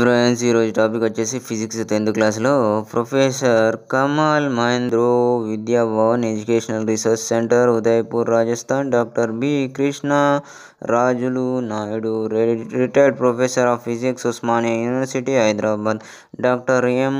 Friends ఈరోజు topic వచ్చేసి physics tenth క్లాస్లో professor Kamal Mahendro Vidya Bhawan educational research centre Udaipur Rajasthan doctor B Krishna Rajulu Naidu retired professor of physics Osmania university Hyderabad doctor M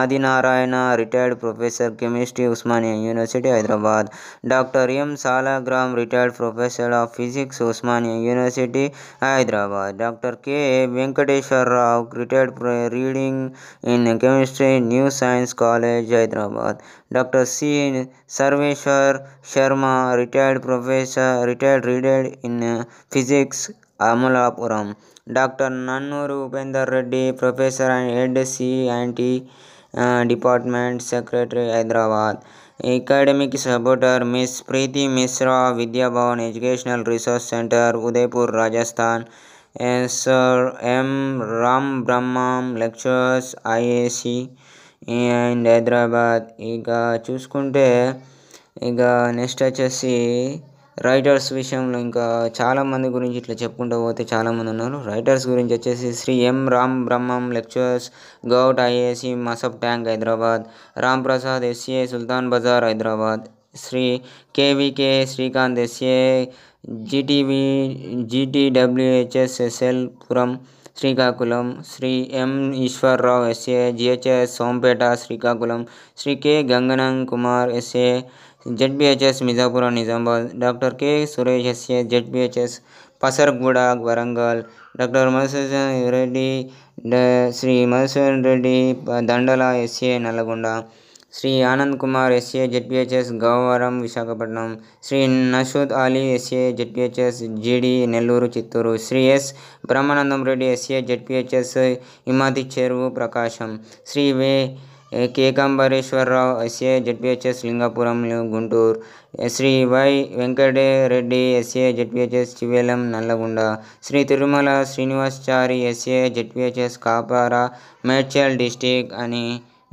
Adinarayana retired professor chemistry Osmania university Hyderabad doctor M Salagram retired professor of physics Osmania university Hyderabad doctor K Venkateswara Rao created reading in chemistry New Science College, Hyderabad. Dr. C. Sarveshwar Sharma, retired professor, retired reader in physics, Amalapuram. Dr. Nannuru Upendra Reddy, professor and head C and T uh, department secretary, Hyderabad. academic supporter miss preeti misra vidya bhavan educational resource center udaipur rajasthan 앤서 M Ram Brahmam lectures I A C and Hyderabad ఇగా చూసుకుంటే ఇగా next వచ్చేసి riders విషయంలో ఇంకా చాలా మంది గురించిట్లా చెప్పుకుంటూ పోతే చాలా మంది ఉన్నారు రైడర్స్ గురించి వచ్చేసి శ్రీ ఎం రామ బ్రహ్మం లెక్చర్స్ గౌట్ ఐఏసీ మసబ్ ట్యాంక్ హైదరాబాద్ రామప్రసాద్ దేశే సల్తాన్ బజార్ హైదరాబాద్ శ్రీ కేవీకే శ్రీ గాంధేసే G T V G T W H S S L Puram Srikakulam Shri M Eswara Rao S A G H S Sompeta Srikakulam Shri K Ganganam Kumar S A Z B H S Mijapuram Nizamabad doctor K Suresh S A Z B H S Pasarguda Warangal doctor Madhusudan Reddy Shri Madhusudan Reddy Dandala S A Nalgonda Shri Anand Kumar S A Z P H S గౌవరం Visakhapatnam Shri Nashood Ali S A Z P H S Jeedi Nellore Chittoor Shri S Brahmanandam Reddy S A Z P H S Imadi Cheruvu Prakasam Shri V Kekambareswara Rao S A Z P H S Lingapuram Guntur Shri Y Venkate Reddy S A Z P H S Chivelam Nallagonda Shri Tirumala Srinivaschari S A Z P H S Kapara Medchal district అని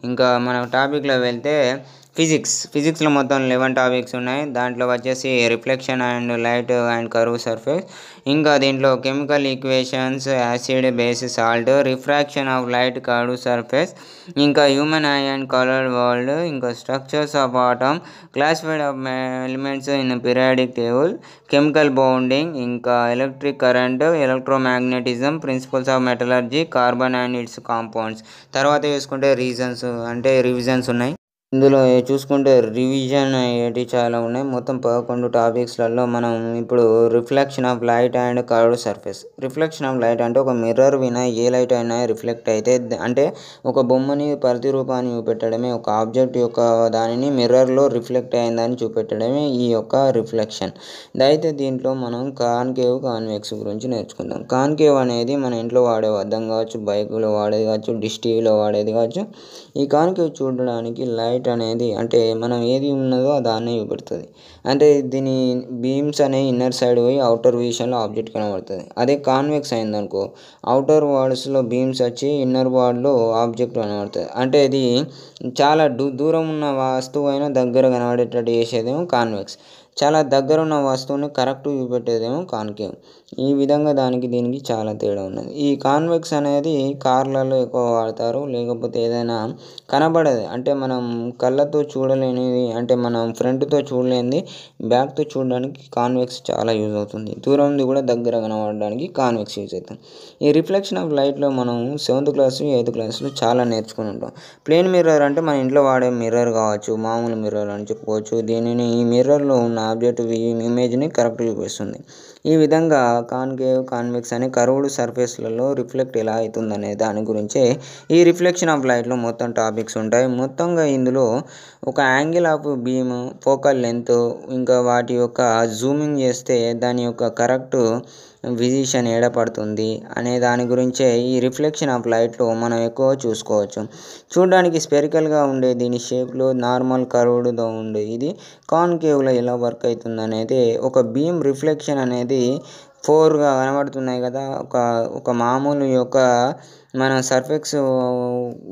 ఇంకా మన టాపిక్లో వెళ్తే physics ఫిజిక్స్లో మొత్తం eleven topics ఉన్నాయి దాంట్లో వచ్చేసి reflection and light and curve surface ఇంకా దీంట్లో chemical equations acid base salt refraction of light curve surface ఇంకా human eye and colour world ఇంకా structures of atom classified of elements in periodic table chemical bonding ఇంకా electric current electromagnetism principles of metallurgy carbon and its compounds తర్వాత చూసుకుంటే reasons అంటే revisions ఉన్నాయి ఇందులో చూసుకుంటే revision ఏంటి చాలా ఉన్నాయి మొత్తం పదకొండు టాపిక్స్లలో మనం ఇప్పుడు reflection of light and curved surface reflection of light అంటే ఒక మిర్రర్ విన ఏ లైట్ అయినా రిఫ్లెక్ట్ అయితే అంటే ఒక బొమ్మని ప్రతిరూపాన్ని చూపెట్టడమే ఒక ఆబ్జెక్ట్ యొక్క దానిని మిర్రర్లో రిఫ్లెక్ట్ అయిందని చూపెట్టడమే ఈ యొక్క రిఫ్లెక్షన్ అయితే దీంట్లో మనం కాన్కేవ్ కాన్వెక్స్ గురించి నేర్చుకుందాం కాన్కేవ్ అనేది మన ఇంట్లో వాడే అర్థం కావచ్చు బైకులో వాడేది కావచ్చు డిష్ టీవీలో వాడేది కావచ్చు ఈ కాన్కేవ్ చూడడానికి లైట్ లైట్ అనేది అంటే మనం ఏది ఉన్నదో దాన్ని చూపెడుతుంది అంటే దీని బీమ్స్ అనే ఇన్నర్ సైడ్ పోయి అవుటర్ విషయంలో ఆబ్జెక్ట్ కనబడుతుంది అదే కాన్వెక్స్ అయిందనుకో అవుటర్ వార్డ్స్లో బీమ్స్ వచ్చి ఇన్నర్ వార్డ్లో ఆబ్జెక్ట్ కనబడుతుంది అంటే ఇది చాలా దూరం ఉన్న వస్తువు అయినా దగ్గర కనబడేటట్టు చేసేదేమో కాన్వెక్స్ చాలా దగ్గర ఉన్న వస్తువుని కరెక్ట్ చూపెట్టేదేమో కాన్కేవ్ ఈ విధంగా దానికి దీనికి చాలా తేడా ఉన్నది ఈ కాన్వెక్స్ అనేది కార్లలో ఎక్కువ వాడతారు లేకపోతే ఏదైనా కనబడదు అంటే మనం కళ్ళతో చూడలేనిది అంటే మనం ఫ్రంట్తో చూడలేనిది బ్యాక్తో చూడడానికి కాన్వెక్స్ చాలా యూజ్ అవుతుంది దూరంది కూడా దగ్గర కనబడడానికి కాన్వెక్స్ యూజ్ అవుతుంది ఈ రిఫ్లెక్షన్ ఆఫ్ లైట్లో మనం సెవెంత్ క్లాస్ ఎయిత్ క్లాస్లో చాలా నేర్చుకుని ఉంటాం ప్లేన్ మిర్రర్ అంటే మన ఇంట్లో వాడే మిర్రర్ కావచ్చు మామూలు మిర్రర్ అని చెప్పుకోవచ్చు దీనిని ఈ మిర్రర్లో ఉన్న ఆబ్జెక్ట్ ఇమేజ్ని కరెక్ట్ చూపిస్తుంది ఈ విధంగా కాన్కేవ్ కాన్వెక్స్ అనే కరువుడు సర్ఫేస్లలో రిఫ్లెక్ట్ ఎలా అవుతుందనే దాని గురించే ఈ రిఫ్లెక్షన్ ఆఫ్ లైట్లో మొత్తం టాపిక్స్ ఉంటాయి మొత్తంగా ఇందులో ఒక angle of beam focal length ఇంకా వాటి యొక్క జూమింగ్ చేస్తే దాని యొక్క కరెక్ట్ విజిషన్ ఏడపడుతుంది అనే దాని గురించే ఈ రిఫ్లెక్షన్ ఆఫ్ లైట్లో మనం ఎక్కువ చూసుకోవచ్చు చూడడానికి స్పెరికల్గా ఉండే దీని షేప్లో నార్మల్ కర్వ్డ్తో ఉండే ఇది కాన్కేవ్లో ఎలా వర్క్ అవుతుంది అనేది ఒక బీమ్ రిఫ్లెక్షన్ అనేది ఫోర్ గా కనబడుతున్నాయి కదా ఒక ఒక మామూలు యొక్క మన సర్ఫెక్స్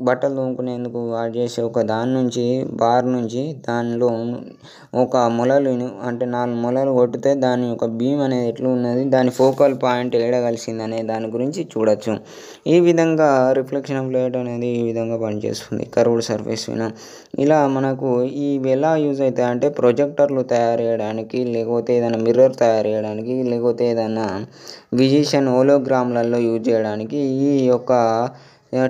బట్టలు తోముకునేందుకు వాడు చేసే ఒక దాని నుంచి బార్ నుంచి దానిలో ఒక మొలలును అంటే నాలుగు మొలలు కొట్టితే దాని యొక్క భీమ్ అనేది ఎట్లా ఉన్నది దాని ఫోకల్ పాయింట్ ఎక్కడ అనే దాని గురించి చూడొచ్చు ఈ విధంగా రిఫ్లెక్షన్ ఆఫ్ లైట్ అనేది ఈ విధంగా పనిచేస్తుంది కర్వ్డ్ సర్ఫేస్ విన ఇలా మనకు ఈ ఎలా యూజ్ అవుతాయి అంటే ప్రొజెక్టర్లు తయారు చేయడానికి లేకపోతే ఏదైనా మిర్రర్ తయారు చేయడానికి లేకపోతే ఏదైనా విజిషన్ హోలోగ్రామ్లలో యూజ్ చేయడానికి ఈ యొక్క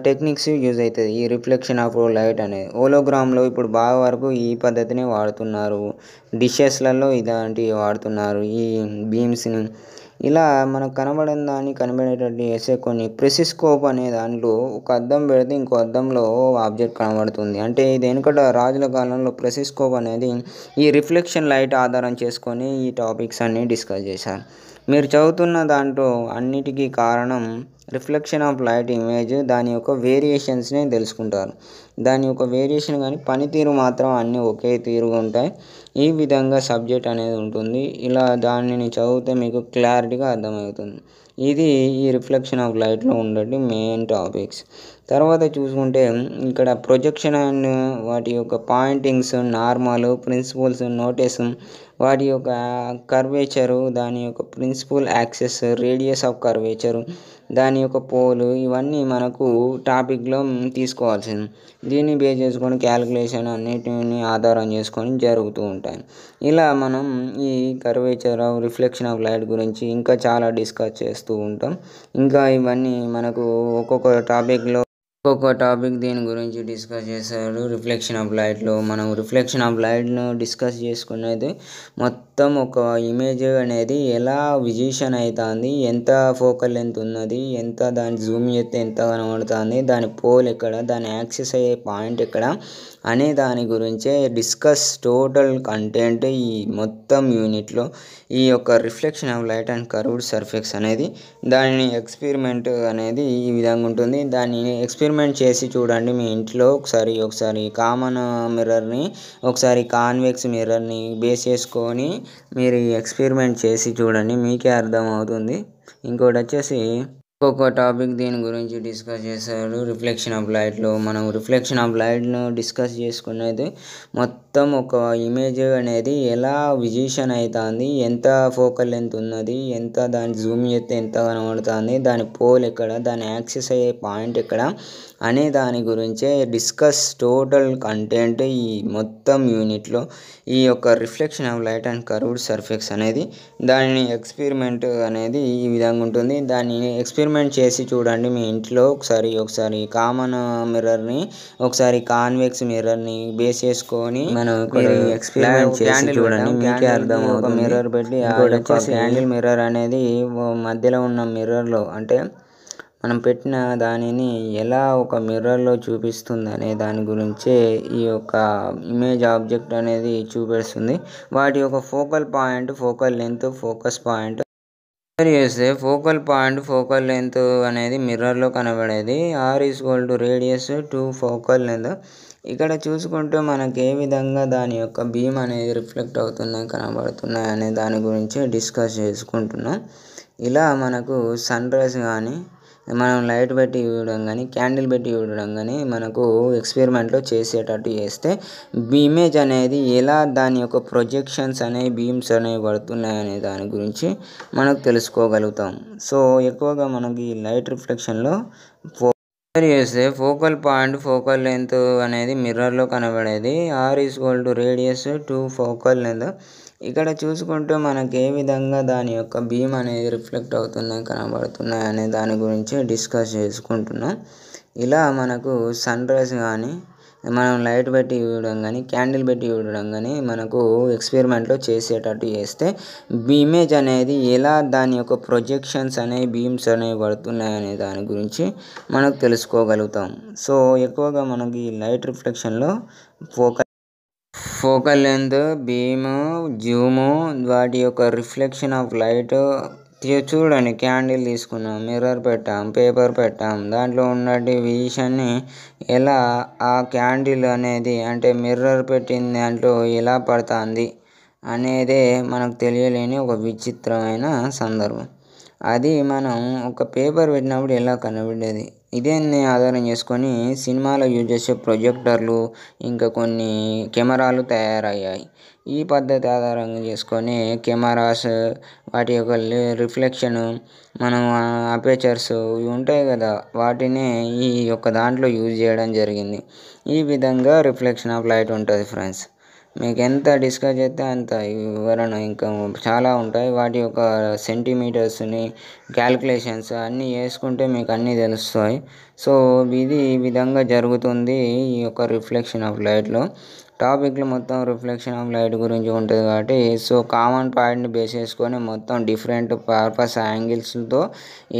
టెక్నిక్స్ యూజ్ అవుతుంది ఈ రిఫ్లెక్షన్ ఆఫ్ లైట్ అనేది ఓలోగ్రామ్లో ఇప్పుడు బాగా వరకు ఈ పద్ధతినే వాడుతున్నారు డిషెస్లలో ఇలాంటివి వాడుతున్నారు ఈ బీమ్స్ని ఇలా మనకు కనబడిన దాన్ని కనబడేటట్టు చేసే కొన్ని ప్రెసిస్కోప్ అనే దాంట్లో ఒక అద్దం పెడితే ఇంకో అద్దంలో ఆబ్జెక్ట్ కనబడుతుంది అంటే ఇది వెనుకట రాజుల కాలంలో ప్రెసిస్కోప్ అనేది ఈ రిఫ్లెక్షన్ లైట్ ఆధారం చేసుకొని ఈ టాపిక్స్ అన్నీ డిస్కస్ చేశారు మీరు చదువుతున్న దాంట్లో అన్నిటికీ కారణం రిఫ్లెక్షన్ ఆఫ్ లైట్ ఇమేజ్ దాని యొక్క వేరియేషన్స్ని తెలుసుకుంటారు దాని యొక్క వేరియేషన్ కానీ పనితీరు మాత్రం అన్నీ ఒకే తీరుగా ఉంటాయి ఈ విధంగా సబ్జెక్ట్ అనేది ఉంటుంది ఇలా దానిని చదివితే మీకు క్లారిటీగా అర్థమవుతుంది ఇది ఈ రిఫ్లెక్షన్ ఆఫ్ లైట్లో ఉండేటి మెయిన్ టాపిక్స్ తర్వాత చూసుకుంటే ఇక్కడ ప్రొజెక్షన్ అండ్ వాటి యొక్క పాయింటింగ్స్ నార్మల్ ప్రిన్సిపల్స్ నోటీస్ వాటి యొక్క కర్వేచరు దాని యొక్క principal axis radius of curvature దాని యొక్క పోలు ఇవన్నీ మనకు టాపిక్లో తీసుకోవాల్సింది దీన్ని బేస్ చేసుకొని క్యాలిక్యులేషన్ అన్నిటిని ఆధారం చేసుకొని జరుగుతూ ఉంటాయి ఇలా మనం ఈ curvature of reflection of light గురించి ఇంకా చాలా డిస్కస్ చేస్తూ ఉంటాం ఇంకా ఇవన్నీ మనకు ఒక్కొక్క టాపిక్లో ఒక్కొక్క టాపిక్ దీని గురించి డిస్కస్ చేశారు రిఫ్లెక్షన్ ఆఫ్ లైట్లో మనం రిఫ్లెక్షన్ ఆఫ్ లైట్ను డిస్కస్ చేసుకున్నది మొత్తం మొత్తం ఒక ఇమేజ్ అనేది ఎలా విజిషన్ అవుతుంది ఎంత ఫోకల్ లెంత్ ఉన్నది ఎంత దాని జూమ్ చేస్తే ఎంత కనబడుతుంది దాని పోల్ ఎక్కడ దాని యాక్సెస్ అయ్యే పాయింట్ ఎక్కడ అనే దాని గురించే డిస్కస్ టోటల్ కంటెంట్ ఈ మొత్తం యూనిట్లో ఈ యొక్క reflection of light and curved surfaces అనేది దాని ఎక్స్పెరిమెంట్ అనేది ఈ విధంగా ఉంటుంది దాన్ని ఎక్స్పెరిమెంట్ చేసి చూడండి మీ ఇంట్లో ఒకసారి ఒకసారి కామన్ మిర్రర్ని ఒకసారి కాన్వెక్స్ మిర్రర్ని బేస్ చేసుకొని మీరు ఎక్స్పెరిమెంట్ చేసి చూడండి మీకే అర్థమవుతుంది ఇంకోటి వచ్చేసి ఒక్కొక్క టాపిక్ దీని గురించి డిస్కస్ చేశారు రిఫ్లెక్షన్ ఆఫ్ లైట్లో మనం రిఫ్లెక్షన్ ఆఫ్ లైట్ను డిస్కస్ చేసుకునేది మొత్తం ఒక ఇమేజ్ అనేది ఎలా విజిషన్ అవుతుంది ఎంత ఫోకల్ లెంత్ ఉన్నది ఎంత దాని జూమ్ చేస్తే ఎంత కనబడుతుంది దాని పోల్ ఎక్కడ దాని యాక్సెస్ అయ్యే పాయింట్ ఎక్కడ అనే దాని గురించే డిస్కస్ టోటల్ కంటెంట్ ఈ మొత్తం యూనిట్లో ఈ యొక్క reflection of light and curved surfaces అనేది దానిని ఎక్స్పెరిమెంట్ అనేది ఈ విధంగా ఉంటుంది దాన్ని ఎక్స్పెరిమెంట్ చేసి చూడండి మీ ఇంట్లో ఒకసారి ఒకసారి కామన్ మిర్రర్ని ఒకసారి కాన్వెక్స్ మిర్రర్ని బేస్ చేసుకొని మనం ఎక్స్పెరిమెంట్ చేసి చూడండి మీకే అర్థం ఒక మిర్రర్ పెట్టి క్యాండిల్ మిర్రర్ అనేది మధ్యలో ఉన్న మిర్రర్లో అంటే మనం పెట్టిన దానిని ఎలా ఒక మిర్రర్లో చూపిస్తుంది అనే దాని గురించే ఈ యొక్క ఇమేజ్ ఆబ్జెక్ట్ అనేది చూపిస్తుంది వాటి యొక్క focal point focal length focus point compare చేస్తే ఫోకల్ పాయింట్ ఫోకల్ లెంత్ అనేది మిర్రర్లో కనబడేది R is equal to radius two focal length ఇక్కడ చూసుకుంటే మనకి ఏ విధంగా దాని యొక్క భీమ్ అనేది రిఫ్లెక్ట్ అవుతున్నాయి కనబడుతున్నాయి అనే దాని గురించి డిస్కస్ చేసుకుంటున్నాం ఇలా మనకు సన్ రైజ్ కానీ మనం లైట్ పెట్టి ఇవ్వడం కానీ క్యాండిల్ పెట్టి ఇవ్వడం కానీ మనకు ఎక్స్పెరిమెంట్లో చేసేటట్టు చేస్తే ఇమేజ్ అనేది ఎలా దాని యొక్క ప్రొజెక్షన్స్ అనేవి బీమ్స్ అనేవి పడుతున్నాయి అనే దాని గురించి మనకు తెలుసుకోగలుగుతాం సో ఎక్కువగా మనకి లైట్ రిఫ్లెక్షన్లో కంపేర్ చేస్తే ఫోకల్ పాయింట్ ఫోకల్ లెంత్ అనేది మిర్రర్లో కనబడేది R is equal to radius two focal length ఇక్కడ చూసుకుంటే మనకి ఏ విధంగా దాని యొక్క భీమ్ అనేది రిఫ్లెక్ట్ అవుతున్నాయి కనబడుతున్నాయి అనే దాని గురించి డిస్కస్ చేసుకుంటున్నాం ఇలా మనకు సన్ రైజ్ కానీ మనం లైట్ పెట్టి ఇవ్వడం కానీ క్యాండిల్ పెట్టి ఇవ్వడం కానీ మనకు ఎక్స్పెరిమెంట్లో చేసేటట్టు చేస్తే ఇమేజ్ అనేది ఎలా దాని యొక్క ప్రొజెక్షన్స్ అనేవి బీమ్స్ అనేవి పడుతున్నాయి అనే దాని గురించి మనకు తెలుసుకోగలుగుతాం సో ఎక్కువగా మనకి లైట్ రిఫ్లెక్షన్లో focus focal length beam zoom వాటి యొక్క రిఫ్లెక్షన్ ఆఫ్ లైట్ చూడండి క్యాండిల్ తీసుకున్నాం మిర్రర్ పెట్టాం పేపర్ పెట్టాం దాంట్లో ఉన్నటి విషయాన్ని ఎలా ఆ క్యాండిల్ అనేది అంటే మిర్రర్ పెట్టిన దాంట్లో ఎలా పడుతుంది అనేదే మనకు తెలియలేని ఒక విచిత్రమైన సందర్భం అది మనం ఒక పేపర్ పెట్టినప్పుడు ఎలా కనబడేది ఇదేని ఆధారం చేసుకొని సినిమాలో యూజ్ చేసే ప్రొజెక్టర్లు ఇంకా కొన్ని కెమెరాలు తయారయ్యాయి ఈ పద్ధతి ఆధారంగా చేసుకొని కెమెరాస్ వాటి యొక్క రిఫ్లెక్షను మనం అపేచర్స్ ఇవి ఉంటాయి కదా వాటిని ఈ యొక్క దాంట్లో యూజ్ చేయడం జరిగింది ఈ విధంగా రిఫ్లెక్షన్ ఆఫ్ లైట్ ఉంటుంది ఫ్రెండ్స్ మీకు ఎంత డిస్కస్ చేస్తే అంత వివరణ ఇంకా చాలా ఉంటాయి వాటి యొక్క సెంటీమీటర్స్ని క్యాల్కులేషన్స్ అన్నీ వేసుకుంటే మీకు అన్నీ తెలుస్తాయి సో ఇది ఈ విధంగా జరుగుతుంది ఈ యొక్క రిఫ్లెక్షన్ ఆఫ్ లైట్లో టాపిక్లు మొత్తం రిఫ్లెక్షన్ ఆఫ్ లైట్ గురించి ఉంటుంది కాబట్టి సో కామన్ పాయింట్ని బేస్ చేసుకొని మొత్తం డిఫరెంట్ పర్పస్ యాంగిల్స్తో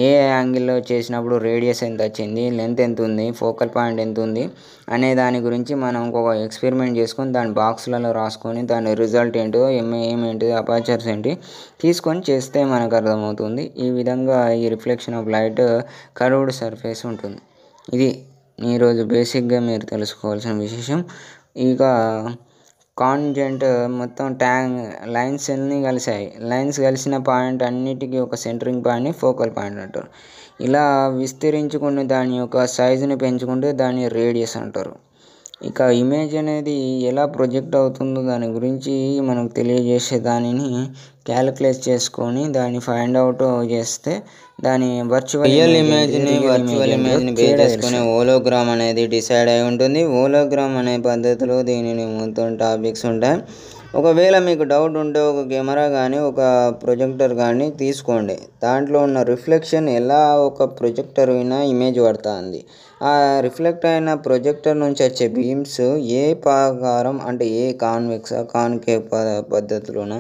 ఏ యాంగిల్లో చేసినప్పుడు రేడియస్ ఎంత వచ్చింది లెంత్ ఎంత ఉంది ఫోకల్ పాయింట్ ఎంత ఉంది అనే దాని గురించి మనం ఒక ఎక్స్పెరిమెంట్ చేసుకొని దాని బాక్స్లలో రాసుకొని దాని రిజల్ట్ ఏంటో ఏంటి అపాచర్స్ ఏంటి తీసుకొని చేస్తే మనకు అర్థమవుతుంది ఈ విధంగా ఈ reflection of light curved surface ఉంటుంది ఇది ఈరోజు బేసిక్గా మీరు తెలుసుకోవాల్సిన విశేషం ఇక కాన్జెంట్ మొత్తం ట్యాంగ్ లైన్స్ అన్నీ కలిసాయి లైన్స్ కలిసిన పాయింట్ అన్నిటికీ ఒక సెంటరింగ్ పాయింట్ని ఫోకల్ పాయింట్ అంటారు ఇలా విస్తరించుకున్న దాని యొక్క సైజుని పెంచుకుంటే దాన్ని రేడియస్ అంటారు ఇక ఇమేజ్ అనేది ఎలా ప్రొజెక్ట్ అవుతుందో దాని గురించి మనకు తెలియజేసే దానిని క్యాలిక్యులేట్ చేసుకొని దాన్ని ఫైండ్ అవుట్ చేస్తే దాని వర్చువల్ రియల్ ఇమేజ్ని వర్చువల్ ఇమేజ్ని బేస్ చేసుకుని ఓలోగ్రామ్ అనేది డిసైడ్ అయి ఉంటుంది ఓలోగ్రామ్ అనే పద్ధతిలో దీనిని మొత్తం టాపిక్స్ ఉంటాయి ఒకవేళ మీకు డౌట్ ఉంటే ఒక కెమెరా కానీ ఒక ప్రొజెక్టర్ కానీ తీసుకోండి దాంట్లో ఉన్న రిఫ్లెక్షన్ ఎలా ఒక ప్రొజెక్టర్ అయినా ఇమేజ్ పడుతుంది ఆ రిఫ్లెక్ట్ అయిన ప్రొజెక్టర్ నుంచి వచ్చే బీమ్స్ ఏ ప్రకారం అంటే ఏ కాన్వెక్స్ కాన్కే పద్ధతిలోన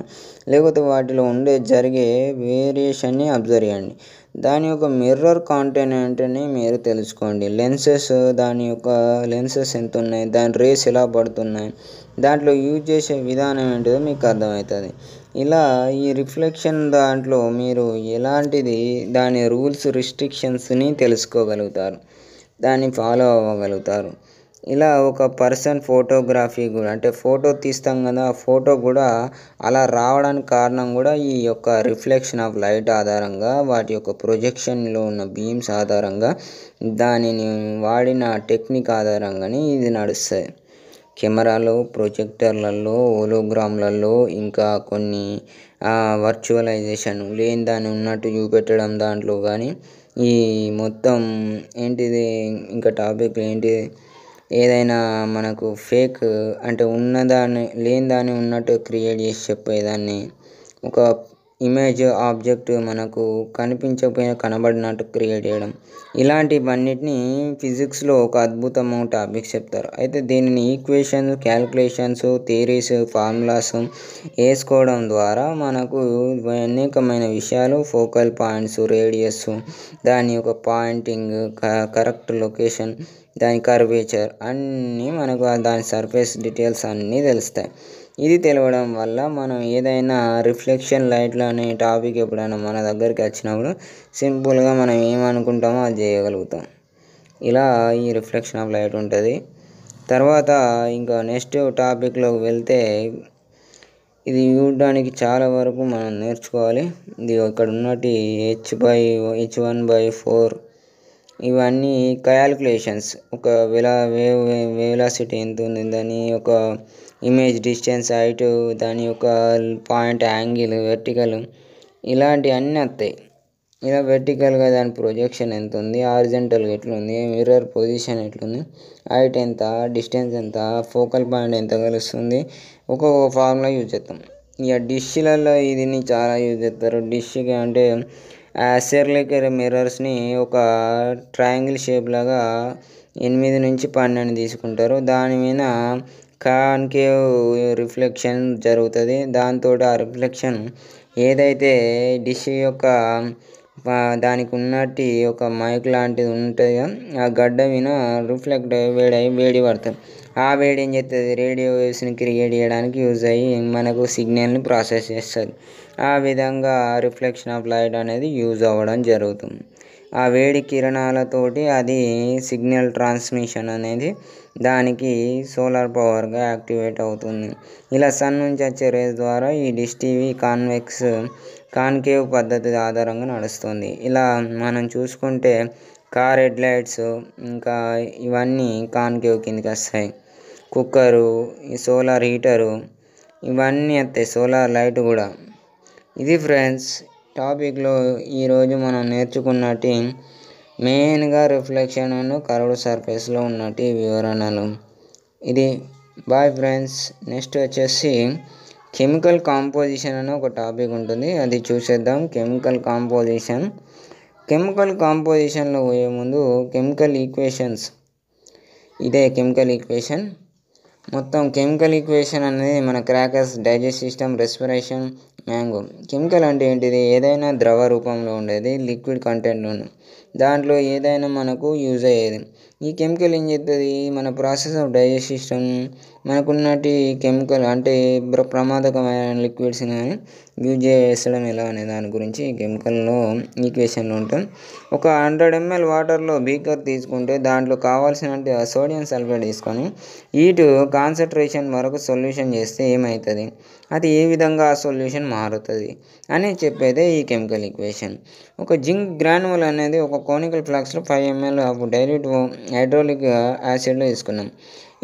లేకపోతే వాటిలో ఉండే జరిగే వేరియేషన్ని అబ్జర్వ్ చేయండి దాని యొక్క మిర్రర్ కాంటెనెంట్ని మీరు తెలుసుకోండి లెన్సెస్ దాని యొక్క లెన్సెస్ ఎంత ఉన్నాయి దాని రేస్ ఎలా పడుతున్నాయి దాంట్లో యూజ్ చేసే విధానం ఏంటిదో మీకు అర్థమవుతుంది ఇలా ఈ రిఫ్లెక్షన్ దాంట్లో మీరు ఎలాంటిది దాని రూల్స్ రిస్ట్రిక్షన్స్ని తెలుసుకోగలుగుతారు దాన్ని ఫాలో అవ్వగలుగుతారు ఇలా ఒక పర్సన్ ఫోటోగ్రఫీ కూడా అంటే ఫోటో తీస్తాం కదా ఆ ఫోటో కూడా అలా రావడానికి కారణం కూడా ఈ యొక్క రిఫ్లెక్షన్ ఆఫ్ లైట్ ఆధారంగా వాటి యొక్క ప్రొజెక్షన్లో ఉన్న బీమ్స్ ఆధారంగా దానిని వాడిన టెక్నిక్ ఆధారంగానే ఇది నడుస్తుంది కెమెరాలో ప్రొజెక్టర్లలో ఓలోగ్రామ్లలో ఇంకా కొన్ని వర్చువలైజేషన్ లేని దాన్ని ఉన్నట్టు చూపెట్టడం దాంట్లో కానీ ఈ మొత్తం ఏంటిది ఇంకా టాపిక్ ఏంటిది ఏదైనా మనకు ఫేక్ అంటే ఉన్నదాన్ని లేనిదాన్ని ఉన్నట్టు క్రియేట్ చేసి చెప్పేదాన్ని ఒక ఇమేజ్ ఆబ్జెక్ట్ మనకు కనిపించకపోయినా కనబడినట్టు క్రియేట్ చేయడం ఇలాంటివన్నిటిని ఫిజిక్స్లో ఒక అద్భుతమైన టాపిక్స్ చెప్తారు అయితే దీనిని ఈక్వేషన్స్ క్యాల్కులేషన్స్ థియరీస్ ఫార్ములాస్ వేసుకోవడం ద్వారా మనకు అనేకమైన విషయాలు ఫోకల్ పాయింట్స్ రేడియస్ దాని యొక్క పాయింటింగ్ కరెక్ట్ లొకేషన్ దాని కర్వేచర్ అన్నీ మనకు దాని సర్ఫేస్ డీటెయిల్స్ అన్నీ తెలుస్తాయి ఇది తెలవడం వల్ల మనం ఏదైనా రిఫ్లెక్షన్ లైట్లు అనే టాపిక్ ఎప్పుడైనా మన దగ్గరికి వచ్చినప్పుడు సింపుల్గా మనం ఏమనుకుంటామో అది చేయగలుగుతాం ఇలా ఈ రిఫ్లెక్షన్ ఆఫ్ లైట్ ఉంటుంది తర్వాత ఇంకా నెక్స్ట్ టాపిక్లోకి వెళ్తే ఇది చూడడానికి చాలా వరకు మనం నేర్చుకోవాలి ఇది ఇక్కడ ఉన్నటి H by H one by four ఇవన్నీ క్యాల్కులేషన్స్ ఒక వెలా వేవ్ వెలాసిటీ ఎంత ఉంది దాని ఒక ఇమేజ్ డిస్టెన్స్ హైట్ దాని యొక్క పాయింట్ యాంగిల్ వెర్టికల్ ఇలాంటివన్నీ వస్తాయి ఇలా వెర్టికల్గా దాని ప్రొజెక్షన్ ఎంత ఉంది ఆర్జెంటల్గా ఎట్లుంది మిర్రర్ పొజిషన్ ఎట్లుంది హైట్ ఎంత డిస్టెన్స్ ఎంత ఫోకల్ పాయింట్ ఎంత కలుస్తుంది ఒక్కొక్క ఫార్ములా యూజ్ చేస్తాం ఇక డిష్లలో ఇదిని చాలా యూజ్ చేస్తారు డిష్కి అంటే యాసర్లెక్కర్ మిర్రర్స్ని ఒక ట్రయాంగిల్ షేప్ లాగా ఎనిమిది నుంచి పన్నెండు తీసుకుంటారు దాని మీద కాన్కేవ్ రిఫ్లెక్షన్ జరుగుతుంది దాంతో ఆ రిఫ్లెక్షన్ ఏదైతే డిష్ యొక్క దానికి ఉన్నట్టు ఒక మైక్ లాంటిది ఉంటుందో ఆ గడ్డ మీద రిఫ్లెక్ట్ వేడి వేడి పడుతుంది ఆ వేడి ఏం చేస్తుంది రేడియో వేవ్స్ని క్రియేట్ చేయడానికి యూజ్ అయ్యి మనకు సిగ్నల్ని ప్రాసెస్ చేస్తుంది ఆ విధంగా రిఫ్లెక్షన్ ఆఫ్ లైట్ అనేది యూజ్ అవ్వడం జరుగుతుంది ఆ వేడి కిరణాలతోటి అది సిగ్నల్ ట్రాన్స్మిషన్ అనేది దానికి సోలార్ పవర్గా యాక్టివేట్ అవుతుంది ఇలా సన్ నుంచి వచ్చే రేస్ ద్వారా ఈ డిష్ టీవీ కాన్వెక్స్ కాన్కేవ్ పద్ధతి ఆధారంగా నడుస్తుంది ఇలా మనం చూసుకుంటే కార్ హెడ్ లైట్స్ ఇంకా ఇవన్నీ కాన్కేవ్ కిందకి వస్తాయి కుక్కరు ఈ సోలార్ హీటరు ఇవన్నీ వస్తాయి సోలార్ లైట్ కూడా ఇది ఫ్రెండ్స్ టాపిక్లో ఈరోజు మనం నేర్చుకున్నటి మెయిన్గా రిఫ్లెక్షన్ కర్వ్డ్ సర్ఫేస్లో ఉన్నటి వివరణలు ఇది బాయ్ ఫ్రెండ్స్ నెక్స్ట్ వచ్చేసి కెమికల్ కాంపోజిషన్ అని ఒక టాపిక్ ఉంటుంది అది చూసేద్దాం కెమికల్ కాంపోజిషన్ కెమికల్ కాంపోజిషన్లో పోయే ముందు కెమికల్ ఈక్వేషన్స్ ఇదే కెమికల్ ఈక్వేషన్ మొత్తం కెమికల్ ఈక్వేషన్ అనేది మన crackers digest system respiration mango chemical అంటే ఏంటిది ఏదైనా ద్రవ రూపంలో ఉండేది లిక్విడ్ కంటెంట్ దాంట్లో ఏదైనా మనకు యూజ్ అయ్యేది ఈ కెమికల్ ఏం చేస్తుంది మన ప్రాసెస్ ఆఫ్ డైజెస్ట్ సిస్టమ్ మనకున్నటి కెమికల్ అంటే ప్రమాదకమైన లిక్విడ్స్ని కానీ యూజ్ చేసడం ఎలా అనే దాని గురించి కెమికల్లో ఈక్వేషన్లో ఉంటుంది ఒక హండ్రెడ్ ఎంఎల్ వాటర్లో బీకర్ తీసుకుంటే దాంట్లో కావాల్సిన సోడియం సల్ఫేట్ తీసుకొని ఈటు కాన్సన్ట్రేషన్ వరకు సొల్యూషన్ చేస్తే ఏమవుతుంది అది ఏ విధంగా ఆ సొల్యూషన్ మారుతుంది అని చెప్పేదే ఈ కెమికల్ ఈక్వేషన్ ఒక జింక్ గ్రాన్యుల్ అనేది ఒక కోనికల్ ఫ్లాక్స్లో five M L of direct hydrochloric acid తీసుకున్నాం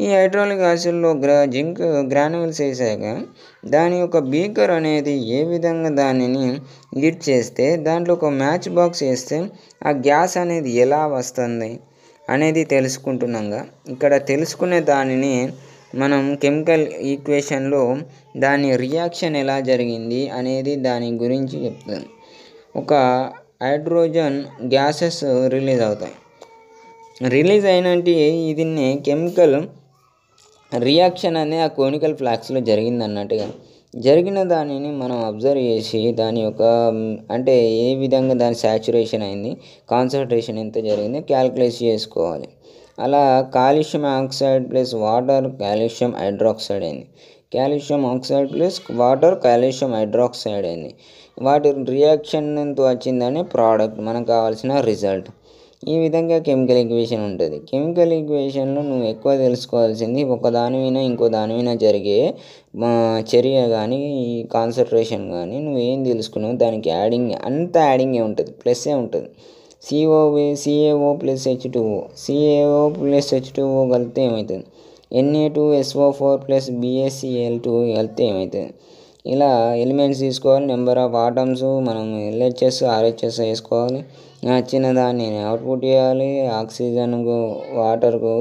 ఈ హైడ్రోలిక్ యాసిడ్లో గ్రా జింక్ గ్రాన్యుల్స్ వేసాక దాని యొక్క బీకర్ అనేది ఏ విధంగా దానిని హీట్ చేస్తే దాంట్లో ఒక మ్యాచ్ బాక్స్ వేస్తే ఆ గ్యాస్ అనేది ఎలా వస్తుంది అనేది తెలుసుకుంటున్నాగా ఇక్కడ తెలుసుకునే దానిని మనం కెమికల్ ఈక్వేషన్లో దాని రియాక్షన్ ఎలా జరిగింది అనేది దాని గురించి చెప్తాను ఒక హైడ్రోజన్ గ్యాసెస్ రిలీజ్ అవుతాయి రిలీజ్ అయినట్టు దీన్ని కెమికల్ రియాక్షన్ అనేది ఆ కోనికల్ ఫ్లాక్స్లో జరిగింది అన్నట్టుగా జరిగిన దానిని మనం అబ్జర్వ్ చేసి దాని యొక్క అంటే ఏ విధంగా దాని సాచురేషన్ అయింది కాన్సన్ట్రేషన్ ఎంత జరిగిందో క్యాల్కులేట్ చేసుకోవాలి అలా calcium oxide plus water calcium hydroxide అయింది calcium oxide plus water calcium hydroxide అయింది వాటి రియాక్షన్తో వచ్చిందని ప్రోడక్ట్ మనకు కావాల్సిన రిజల్ట్ ఈ విధంగా కెమికల్ ఈక్వేషన్ ఉంటుంది కెమికల్ ఈక్వేషన్లో నువ్వు ఎక్కువ తెలుసుకోవాల్సింది ఒక దాని ఇంకో దాని మీద జరిగే చర్య కానీ కాన్సన్ట్రేషన్ కానీ నువ్వేం తెలుసుకున్నావు దానికి యాడింగ్ అంత యాడింగే ఉంటుంది ప్లస్సే ఉంటుంది CO CAO plus H two CAO plus H two O కలిపితే ఏమవుతుంది NA two SO four plus BSCL two కలిపితే ఏమవుతుంది ఇలా ఎలిమెంట్స్ తీసుకోవాలి నెంబర్ ఆఫ్ ఆటమ్స్ మనం ఎల్హెచ్ఎస్ ఆర్హెచ్ఎస్ వేసుకోవాలి నచ్చిన దాన్ని అవుట్పుట్ చేయాలి ఆక్సిజన్కు వాటర్కు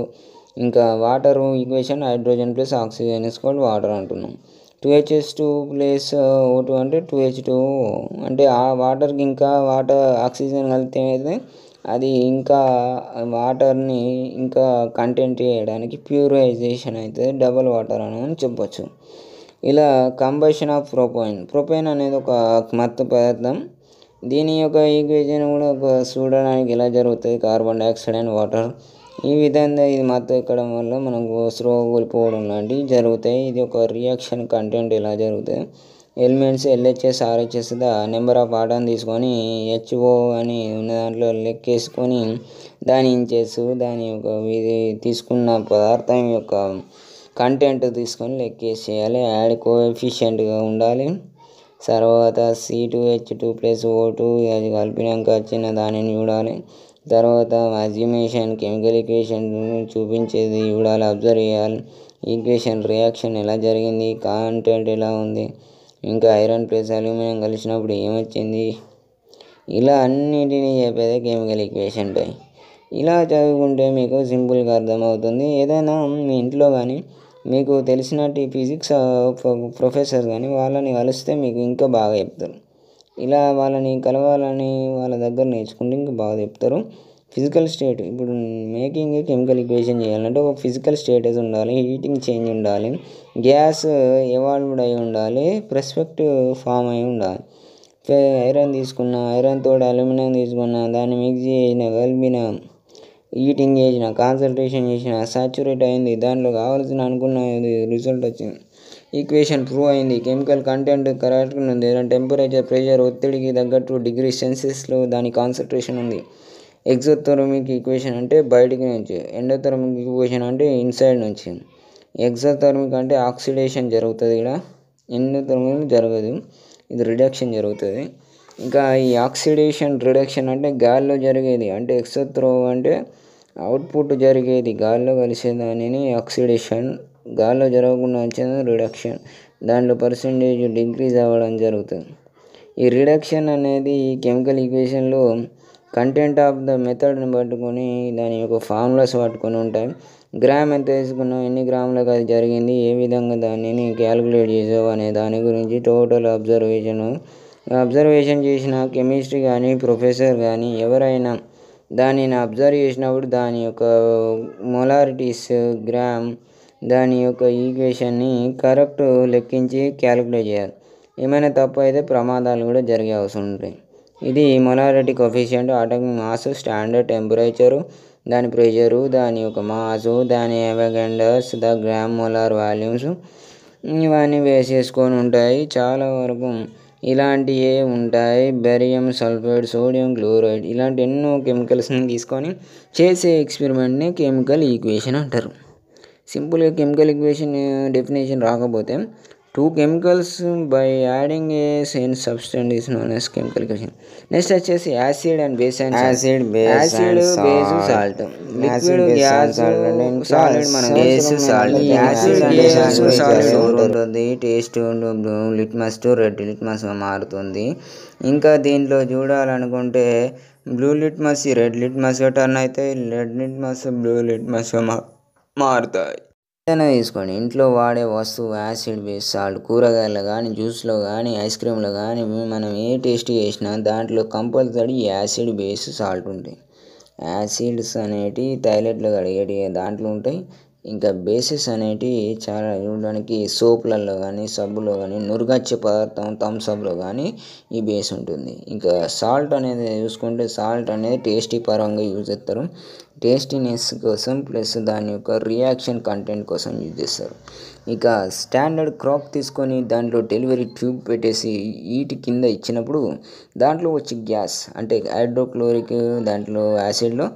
ఇంకా water equation hydrogen plus oxygen వేసుకోవాలి వాటర్ అంటున్నాం two HS two place O two అంటే టూ హెచ్ టూ అంటే ఆ వాటర్కి ఇంకా వాటర్ ఆక్సిజన్ కలిగితే అయితే అది ఇంకా వాటర్ని ఇంకా కంటెంట్ చేయడానికి ప్యూరైజేషన్ అవుతుంది డబల్ వాటర్ అని చెప్పొచ్చు ఇలా కంబషన్ ఆఫ్ ప్రొపైన్ ప్రొపైన్ అనేది ఒక మత్త పదార్థం దీని యొక్క ఈక్వేషన్ కూడా ఒక చూడడానికి ఇలా జరుగుతుంది కార్బన్ డైఆక్సైడ్ అండ్ వాటర్ ఈ విధంగా ఇది మత్తు ఎక్కడం వల్ల మనకు స్లో కోల్పోవడం లాంటివి జరుగుతాయి ఇది ఒక రియాక్షన్ కంటెంట్ ఇలా జరుగుతాయి elements LHS RHS the number of ఆటోని తీసుకొని హెచ్ఓ అని ఉన్న దాంట్లో లెక్కేసుకొని దాని ఇంచెస్ దాని యొక్క ఇది తీసుకున్న పదార్థం యొక్క కంటెంట్ తీసుకొని లెక్కేసేయాలి యాడ్ కోఎఫిషియంట్గా ఉండాలి తర్వాత C two H two plus O two అది కలిపినాక వచ్చిన దానిని చూడాలి తర్వాత అజిమేషన్ కెమికల్ ఈక్వేషన్ చూపించేది ఇవ్వడాలి అబ్జర్వ్ చేయాలి ఈక్వేషన్ రియాక్షన్ ఎలా జరిగింది కాంటెంట్ ఎలా ఉంది ఇంకా ఐరన్ ప్లస్ అల్యూమినియం కలిసినప్పుడు ఏమొచ్చింది ఇలా అన్నిటినీ చెప్పేది కెమికల్ ఈక్వేషన్పై ఇలా చదువుకుంటే మీకు సింపుల్గా అర్థమవుతుంది ఏదైనా మీ ఇంట్లో కానీ మీకు తెలిసినట్టు ఫిజిక్స్ ప్రొఫెసర్ కానీ వాళ్ళని కలిస్తే మీకు ఇంకా బాగా చెప్తారు ఇలా వాళ్ళని కలవాలని వాళ్ళ దగ్గర నేర్చుకుంటే ఇంకా బాగా చెప్తారు ఫిజికల్ స్టేట్ ఇప్పుడు మేకింగ్ కెమికల్ ఈక్వేషన్ చేయాలంటే ఒక ఫిజికల్ స్టేటస్ ఉండాలి హీటింగ్ చేంజ్ ఉండాలి గ్యాస్ ఎవాల్వ్డ్ అయి ఉండాలి ప్రెస్పెక్ట్ ఫామ్ అయి ఉండాలి ఐరన్ తీసుకున్న ఐరన్ తోడు అల్యూమినియం తీసుకున్న దాన్ని మిక్స్ చేసిన కలిపిన హీటింగ్ చేసిన కాన్సన్ట్రేషన్ చేసిన సాచ్యురేట్ అయింది దాంట్లో కావాల్సిన అనుకున్న రిజల్ట్ వచ్చింది ఈక్వేషన్ ప్రూవ్ అయింది కెమికల్ కంటెంట్ కరెక్ట్గా ఉంది టెంపరేచర్ ప్రెషర్ ఒత్తిడికి తగ్గట్టు డిగ్రీ సెన్సెస్లో దాని కాన్సన్ట్రేషన్ ఉంది ఎగ్జోథర్మిక్ ఈక్వేషన్ అంటే బయటికి నుంచి ఎండోథర్మిక్ ఈక్వేషన్ అంటే ఇన్సైడ్ నుంచి ఎగ్జోథర్మిక్ అంటే ఆక్సిడేషన్ జరుగుతుంది ఇక్కడ ఎండోథర్మిక్ జరగదు ఇది రిడక్షన్ జరుగుతుంది ఇంకా ఈ ఆక్సిడేషన్ రిడక్షన్ అంటే గాల్లో జరిగేది అంటే ఎక్సోత్రో అంటే అవుట్పుట్ జరిగేది గాలిలో కలిసేదానిని ఆక్సిడేషన్ గాల్లో జరగకుండా వచ్చేది రిడక్షన్ దాంట్లో పర్సంటేజ్ డిక్రీజ్ అవ్వడం జరుగుతుంది ఈ రిడక్షన్ అనేది ఈ కెమికల్ ఈక్వేషన్లో కంటెంట్ ఆఫ్ ద మెథడ్ని పట్టుకొని దాని యొక్క ఫార్ములాస్ పట్టుకొని ఉంటాయి గ్రామ్ ఎంత వేసుకున్నాం ఎన్ని గ్రాములకు అది జరిగింది ఏ విధంగా దానిని క్యాలిక్యులేట్ చేసావు అనే దాని గురించి టోటల్ అబ్జర్వేషను అబ్జర్వేషన్ చేసిన కెమిస్ట్రీ కానీ ప్రొఫెసర్ కానీ ఎవరైనా దానిని అబ్జర్వ్ చేసినప్పుడు దాని యొక్క మొలారిటీస్ గ్రామ్ దాని యొక్క ఈక్వేషన్ని కరెక్ట్ లెక్కించి క్యాలిక్యులేట్ చేయాలి ఏమైనా తప్పు అయితే ప్రమాదాలు కూడా జరిగే అవసరం ఉంటాయి ఇది molarity coefficient atomic mass standard temperature దాని ప్రెషరు దాని యొక్క మాసు దాని Avogadro's the gram molar volumes ఇవన్నీ వేసేసుకొని ఉంటాయి చాలా వరకు ఇలాంటివే ఉంటాయి బెరియం సల్ఫైడ్ సోడియం క్లోరైడ్ ఇలాంటి ఎన్నో కెమికల్స్ని తీసుకొని చేసే ఎక్స్పెరిమెంట్ని కెమికల్ ఈక్వేషన్ అంటారు సింపుల్గా కెమికల్ ఈక్వేషన్ డెఫినేషన్ రాకపోతే two chemicals by adding a same substance is known as chemical question next వచ్చేసి acid and base and acid acid base salt liquid gas solid మన base salt acid base salt ఉంటుంది taste litmus to red litmus మారుతుంది ఇంకా దీంట్లో చూడాలనుకుంటే blue litmus red లిట్మస్గా turn అయితే red litmus blue లిట్మస్గా మారుతుంది మారుతాయి ఏదైనా తీసుకోండి ఇంట్లో వాడే వస్తువు యాసిడ్ బేస్ సాల్ట్ కూరగాయలు కానీ జ్యూస్లో కానీ ఐస్ క్రీమ్లో కానీ మనం ఏ టేస్ట్ చేసినా దాంట్లో కంపల్సరీ యాసిడ్ బేస్ సాల్ట్ ఉంటాయి యాసిడ్స్ అనేటివి టాయిలెట్లో కడిగేటి దాంట్లో ఉంటాయి ఇంకా బేసిస్ అనేటివి చాలా చూడడానికి సోపులలో కానీ సబ్బులో కానీ నురుగచ్చే పదార్థం థమ్స్అప్లో కానీ ఈ బేస్ ఉంటుంది ఇంకా సాల్ట్ అనేది చూసుకుంటే సాల్ట్ అనేది టేస్టీ పరంగా యూజ్ చేస్తారు టేస్టీనెస్ కోసం ప్లస్ దాని యొక్క రియాక్షన్ కంటెంట్ కోసం యూజ్ చేస్తారు ఇక స్టాండర్డ్ క్రాక్ తీసుకొని దాంట్లో డెలివరీ ట్యూబ్ పెట్టేసి ఈటి కింద ఇచ్చినప్పుడు దాంట్లో వచ్చి గ్యాస్ అంటే హైడ్రోక్లోరిక్ దాంట్లో యాసిడ్లో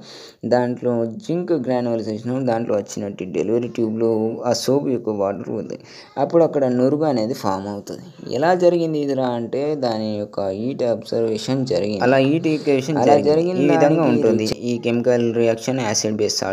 దాంట్లో జింక్ గ్రానువల్స్ వచ్చినప్పుడు దాంట్లో వచ్చినట్టు డెలివరీ ట్యూబ్లో ఆ సోప్ యొక్క వాటర్ ఉంది అప్పుడు అక్కడ నురుగు అనేది ఫామ్ అవుతుంది ఎలా జరిగింది ఇదిరా అంటే దాని యొక్క ఈట్ అబ్జర్వేషన్ జరిగింది అలా ఈట్ ఈక్వేషన్ అలా జరిగింది ఈ విధంగా ఉంటుంది ఈ కెమికల్ రియాక్షన్ యాసిడ్ బేస్